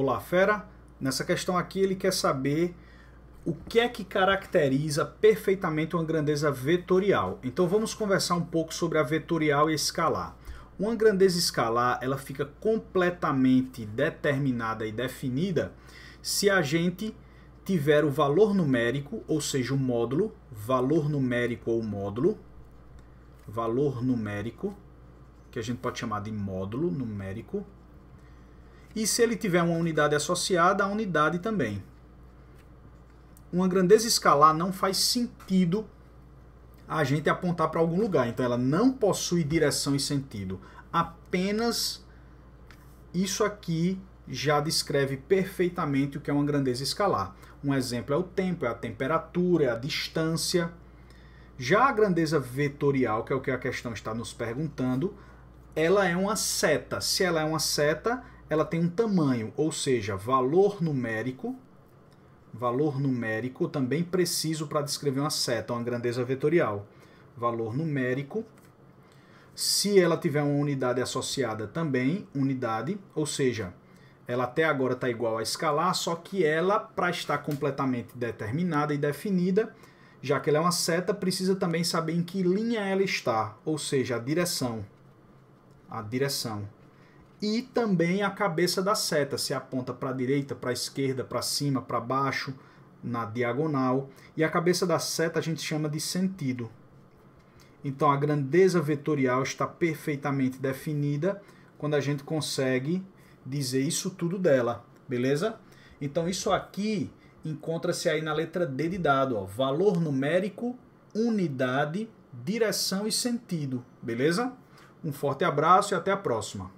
Olá Fera. Nessa questão aqui ele quer saber o que é que caracteriza perfeitamente uma grandeza vetorial. Então vamos conversar um pouco sobre a vetorial e escalar. Uma grandeza escalar, ela fica completamente determinada e definida se a gente tiver o valor numérico, ou seja, o módulo, valor numérico ou módulo, valor numérico, que a gente pode chamar de módulo numérico, e se ele tiver uma unidade associada, a unidade também. Uma grandeza escalar não faz sentido a gente apontar para algum lugar. Então ela não possui direção e sentido. Apenas isso aqui já descreve perfeitamente o que é uma grandeza escalar. Um exemplo é o tempo, é a temperatura, é a distância. Já a grandeza vetorial, que é o que a questão está nos perguntando, ela é uma seta. Se ela é uma seta, ela tem um tamanho, ou seja, valor numérico, valor numérico também preciso para descrever uma seta, uma grandeza vetorial. Valor numérico, se ela tiver uma unidade associada também, unidade, ou seja, ela até agora está igual a escalar, só que ela, para estar completamente determinada e definida, já que ela é uma seta, precisa também saber em que linha ela está, ou seja, a direção. A direção e também a cabeça da seta, se aponta para a direita, para a esquerda, para cima, para baixo, na diagonal. E a cabeça da seta a gente chama de sentido. Então a grandeza vetorial está perfeitamente definida quando a gente consegue dizer isso tudo dela, beleza? Então isso aqui encontra-se aí na letra D de dado, ó, valor numérico, unidade, direção e sentido, beleza? Um forte abraço e até a próxima.